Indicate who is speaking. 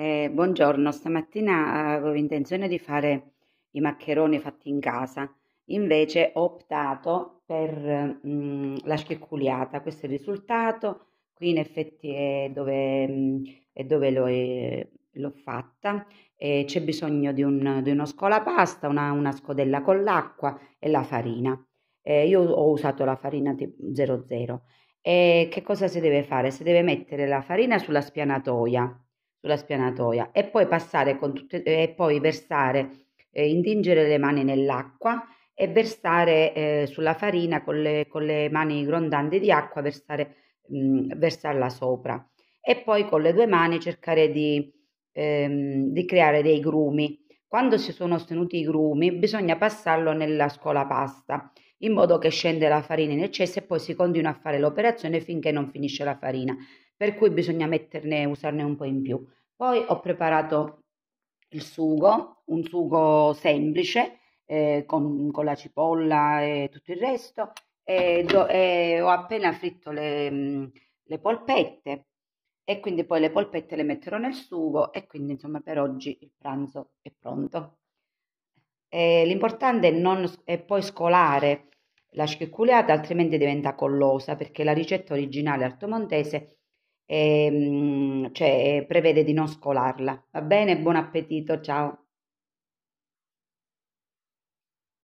Speaker 1: Eh, buongiorno, stamattina eh, avevo intenzione di fare i maccheroni fatti in casa, invece ho optato per mh, mm, la scherculiata, questo è il risultato, qui in effetti è dove, mh, mm, è dove l'ho, l'ho, fatta, eh, c'è bisogno di, un, di uno scolapasta, una, una, scodella con l'acqua e la farina. Eh, io ho usato la farina 00. E eh, che cosa si deve fare? Si deve mettere la farina sulla spianatoia sulla spianatoia e poi, tutte, e poi versare, eh, intingere le mani nell'acqua e versare eh, sulla farina con le, con le, mani grondanti di acqua, versare, mh, mm, versarla sopra e poi con le due mani cercare di, ehm, di creare dei grumi. Quando si sono ottenuti i grumi bisogna passarlo nella scola pasta in modo che scende la farina in eccesso e poi si continua a fare l'operazione finché non finisce la farina per cui bisogna metterne, usarne un po' in più. Poi ho preparato il sugo, un sugo semplice eh, con, con, la cipolla e tutto il resto e, do, e ho appena fritto le, le polpette e quindi poi le polpette le metterò nel sugo e quindi insomma per oggi il pranzo è pronto. E l'importante è, non, è poi scolare la schiucculiata altrimenti diventa collosa perché la ricetta originale altomontese e, ehm, cioè, prevede di non scolarla. Va bene, buon appetito, ciao.